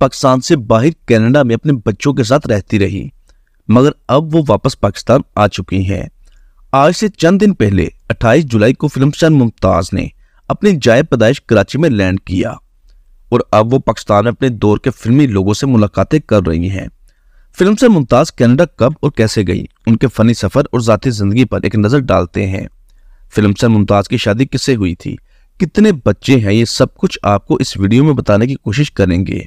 पाकिस्तान से बाहर कनाडा में अपने बच्चों के साथ रहती रही मगर अब वो वापस पाकिस्तान आ चुकी हैं आज से चंद दिन पहले 28 जुलाई को फिल्म शन मुमताज ने अपनी जाय पैदाइश कराची में लैंड किया और अब वो पाकिस्तान में अपने दौर के फिल्मी लोगों से मुलाकातें कर रही हैं फिल्म से मुमताज कनाडा कब और कैसे गई उनके फनी सफर और जाती जिंदगी पर एक नजर डालते हैं फिल्म से मुमताज की शादी किससे हुई थी कितने बच्चे हैं ये सब कुछ आपको इस वीडियो में बताने की कोशिश करेंगे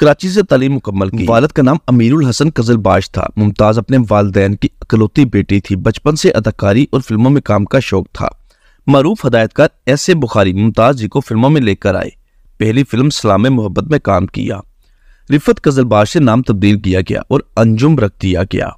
कराची से तालीम मुकम्मल की वालद का नाम अमीरुल हसन कजलबाज था मुमताज अपने वाले की अकलौती बेटी थी बचपन से अदाकारी और फिल्मों में काम का शौक था मरूफ हदायतकार एस ए बुखारी मुमताज जी को फिल्मों में लेकर आए पहली फिल्म सलाम मोहब्बत में काम किया रिफत कजलबाज से नाम तब्दील किया गया और अंजुम रख दिया गया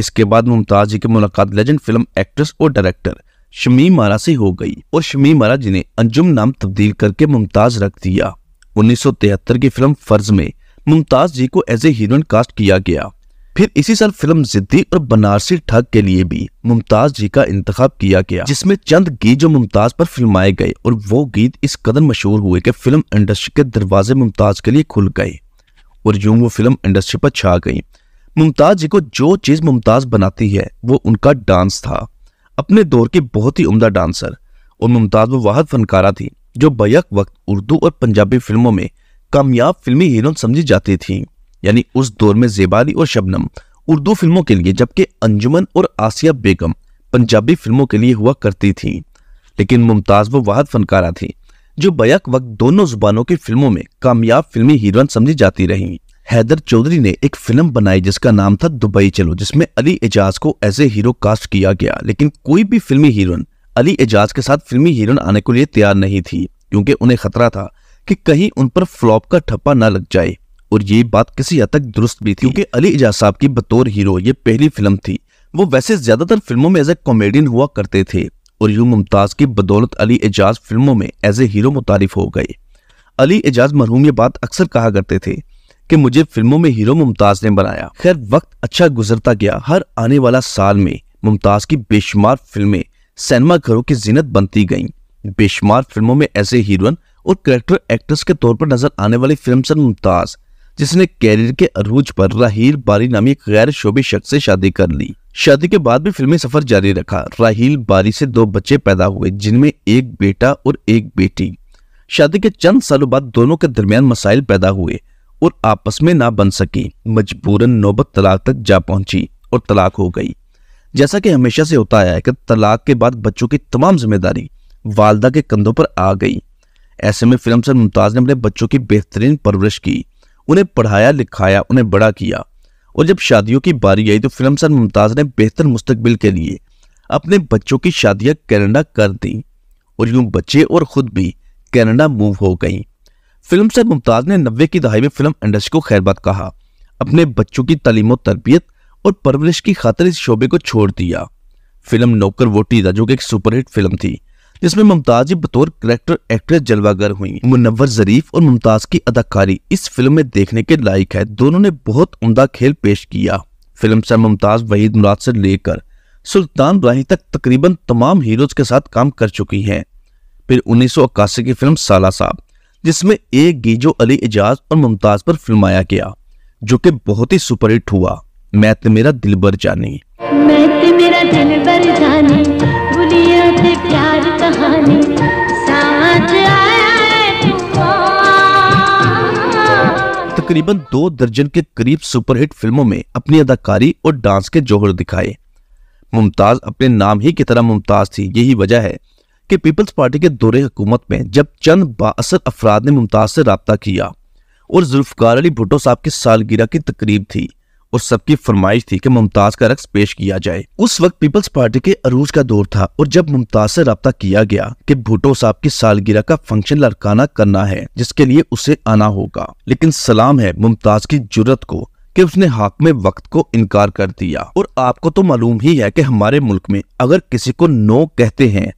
इसके बाद मुमताज जी की मुलाकात लेजेंड फिल्म एक्ट्रेस और डायरेक्टर शमी मारा से हो गई और शमी मारा जी ने अंजुम नाम तब्दील करके मुमताज रख दिया 1973 की फिल्म फर्ज में मुमताज जी को एज ए हीरोइन कास्ट किया गया फिर इसी साल फिल्म जिद्दी और बनारसी ठग के लिए भी मुमताज जी का इंतखब किया गया जिसमें चंद गीत जो मुमताज पर फिल्माए गए और वो गीत इस कदर मशहूर हुए कि फिल्म इंडस्ट्री के दरवाजे मुमताज के लिए खुल गए और यूं वो फिल्म इंडस्ट्री पर छा गई मुमताज जी को जो चीज मुमताज बनाती है वो उनका डांस था अपने दौर की बहुत ही उमदा डांसर और मुमताज वो वाहद फनकारा थी जो बैक वक्त उर्दू और पंजाबी फिल्मों में कामयाब फिल्मी हीरोइन समझी जाती थी यानी उस दौर में जेबारी और शबनम उर्दू फिल्मों के लिए जबकि अंजुमन और आसिया बेगम पंजाबी फिल्मों के लिए हुआ करती थी लेकिन मुमताज वो वाहद फनकारा थी जो बैक वक्त दोनों जुबानों की फिल्मों में कामयाब फिल्मी हीरोइन समझी जाती रही हैदर चौधरी ने एक फिल्म बनाई जिसका नाम था दुबई चलो जिसमें अली एजाज को एज ए हीरो कास्ट किया गया लेकिन कोई भी फिल्मी हीरोइन अली एजाज के साथ फिल्मी हीरोइन आने के लिए तैयार नहीं थी क्योंकि उन्हें खतरा था कि कहीं उन पर फ्लॉप का ठप्पा न लग जाए और ये बात किसी हद तक दुरुस्त भी थी क्योंकि अली एजाज साहब की बतौर हीरो ये पहली फिल्म थी वो वैसे ज्यादातर फिल्मों में एज ए कॉमेडियन हुआ करते थे और यूं मुमताज की बदौलत अली एजाज फिल्मों में एज ए हीरो मुतारिफ हो गए अली एजाज मरहूम ये बात अक्सर कहा करते थे कि मुझे फिल्मों में हीरो मुमताज ने बनाया खैर वक्त अच्छा गुजरता गया हर आने वाला साल में मुमताज की बेशुमार फिल्में सिनेमाघरों घरों की जीनत बनती गईं। बेशुमार फिल्मों में ऐसे हीरोइन और करेक्टर एक्ट्रेस के तौर पर नजर आने वाली फिल्म से मुमताज जिसने कैरियर के अरूज पर राहील बारी नामी एक गैर शोभी शख्स से शादी कर ली शादी के बाद भी फिल्मी सफर जारी रखा राहील बारी से दो बच्चे पैदा हुए जिनमें एक बेटा और एक बेटी शादी के चंद सालों बाद दोनों के दरमियान मसाइल पैदा हुए और आपस में ना बन सकी मजबूरन नौबत तलाक तक जा पहुंची और तलाक हो गई जैसा कि हमेशा से होता आया है कि तलाक के बाद बच्चों की तमाम जिम्मेदारी वालदा के कंधों पर आ गई ऐसे में फिल्म सर मुमताज़ ने अपने बच्चों की बेहतरीन परवरिश की उन्हें पढ़ाया लिखाया उन्हें बड़ा किया और जब शादियों की बारी आई तो फिल्म सर मुमताज़ ने बेहतर मुस्तबिल के लिए अपने बच्चों की शादियां कैनेडा कर दी और यूं बच्चे और खुद भी कैनेडा मूव हो गई फिल्म सर मुमताज़ ने नब्बे की दहाई में फिल्म इंडस्ट्री को खैरबाद कहा अपने बच्चों की तलीम तरबियत और परवरिश की खातर इस शोबे को छोड़ दिया फिल्म नौकर वोटी राजू की एक सुपरहिट फिल्म थी जिसमें मुमताज बतौर करेक्टर एक्ट्रेस जलवागर हुई मुनवर जरीफ और मुमताज की अदाकारी इस फिल्म में देखने के लायक है दोनों ने बहुत उमदा खेल पेश किया फिल्म से मुमताज वहीद मुराद से लेकर सुल्तान राही तक तकरीबन तमाम हीरोज के साथ काम कर चुकी हैं फिर उन्नीस की फिल्म साला साहब जिसमें एक गीजो अली एजाज और मुमताज पर फिल्माया गया जो कि बहुत ही सुपरहिट हुआ मैं ते मेरा दिल भर जानी मैं ते मेरा दिल भर ते प्यार कहानी तकरीबन दो दर्जन के करीब सुपरहिट फिल्मों में अपनी अदाकारी और डांस के जोहर दिखाए मुमताज अपने नाम ही की तरह मुमताज थी यही वजह है कि पीपल्स पार्टी के दौरे हुकूमत में जब चंद बासर अफराद ने मुमताज से रबता किया और जुल्फकार अली भुट्टो साहब की सालगिरह की तकरीब थी और सबकी फरमाइश थी कि मुमताज का रक्स पेश किया जाए उस वक्त पीपल्स पार्टी के अरूज का दौर था और जब मुमताज से रब्ता किया गया कि भुटो साहब की सालगिरह का फंक्शन लड़काना करना है जिसके लिए उसे आना होगा लेकिन सलाम है मुमताज की जरूरत को कि उसने हाक में वक्त को इनकार कर दिया और आपको तो मालूम ही है कि हमारे मुल्क में अगर किसी को नो कहते हैं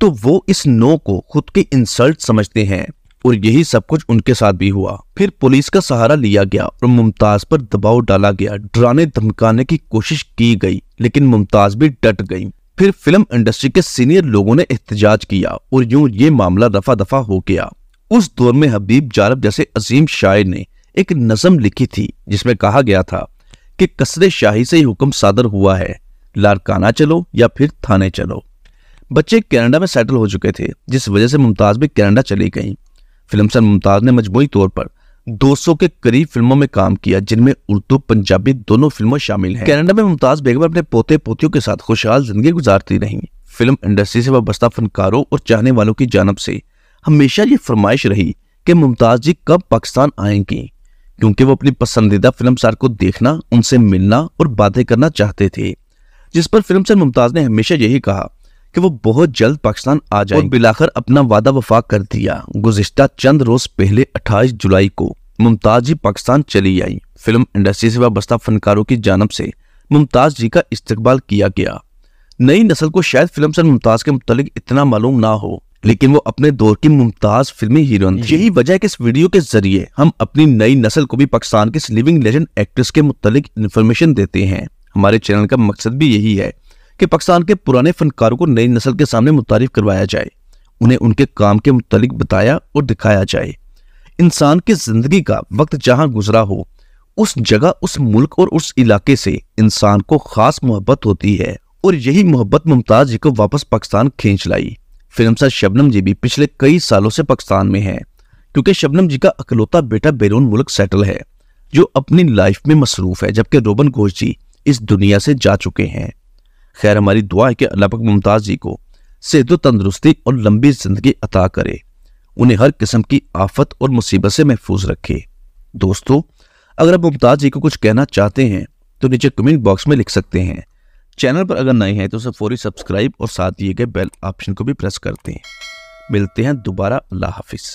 तो वो इस नो को खुद की इंसल्ट समझते हैं और यही सब कुछ उनके साथ भी हुआ फिर पुलिस का सहारा लिया गया और मुमताज पर दबाव डाला गया डराने धमकाने की कोशिश की गई लेकिन मुमताज भी डट गई फिर फिल्म इंडस्ट्री के सीनियर लोगों ने एहतजाज किया और यूं ये मामला रफा दफा हो गया उस दौर में हबीब जारब जैसे अजीम शायर ने एक नज़म लिखी थी जिसमें कहा गया था कि कसरे शाही से हुक्म सादर हुआ है लारकाना चलो या फिर थाने चलो बच्चे कनाडा में सेटल हो चुके थे जिस वजह से मुमताज भी कनाडा चली गई सर मुमताज ने मजमू तौर पर 200 के करीब फिल्मों में काम किया जिनमें उर्दू पंजाबी दोनों फिल्मों शामिल हैं कनाडा में मुमताज बेगम अपने पोते पोतियों के साथ खुशहाल जिंदगी गुजारती रहीं फिल्म इंडस्ट्री से वाबस्ता फनकारों और चाहने वालों की जानब से हमेशा ये फरमाइश रही कि मुमताज जी कब पाकिस्तान आएंगी क्योंकि वो अपनी पसंदीदा फिल्म सार को देखना उनसे मिलना और बातें करना चाहते थे जिस पर फिल्म सर मुमताज ने हमेशा यही कहा कि वो बहुत जल्द पाकिस्तान आ जाए बिलाकर अपना वादा वफा कर दिया गुजशत चंद रोज पहले अट्ठाईस जुलाई को मुमताज जी पाकिस्तान चली आई फिल्म इंडस्ट्री से वाबस्ता फनकारों की जानब से मुमताज जी का इस्तकबाल किया गया नई नस्ल को शायद फिल्म से मुमताज के मुतालिक इतना मालूम ना हो लेकिन वो अपने दौर की मुमताज फिल्मी हीरोइन यही वजह है कि इस वीडियो के जरिए हम अपनी नई नस्ल को भी पाकिस्तान के लिविंग लेजेंड एक्ट्रेस के मुतालिक इन्फॉर्मेशन देते हैं हमारे चैनल का मकसद भी यही है कि पाकिस्तान के पुराने फनकारों को नई नस्ल के सामने मुतारफ करवाया जाए उन्हें उनके काम के मुतलिक बताया और दिखाया जाए इंसान की जिंदगी का वक्त जहां गुजरा हो उस जगह उस मुल्क और उस इलाके से इंसान को खास मोहब्बत होती है और यही मोहब्बत मुमताज जी को वापस पाकिस्तान खींच लाई फिल्म सर शबनम जी भी पिछले कई सालों से पाकिस्तान में है क्योंकि शबनम जी का अकलौता बेटा बैरून मुल्क सेटल है जो अपनी लाइफ में मसरूफ है जबकि रोबन घोष जी इस दुनिया से जा चुके हैं खैर हमारी दुआ है कि अल्लाह पाक मुमताज़ जी को सेहत तंदरुस्ती और लंबी जिंदगी अता करे उन्हें हर किस्म की आफत और मुसीबत से महफूज रखे दोस्तों अगर आप मुमताज़ जी को कुछ कहना चाहते हैं तो नीचे कमेंट बॉक्स में लिख सकते हैं चैनल पर अगर नए हैं तो उसे फौरी सब्सक्राइब और साथ दिए गए बेल ऑप्शन को भी प्रेस करते हैं मिलते हैं दोबारा अल्लाह हाफिज़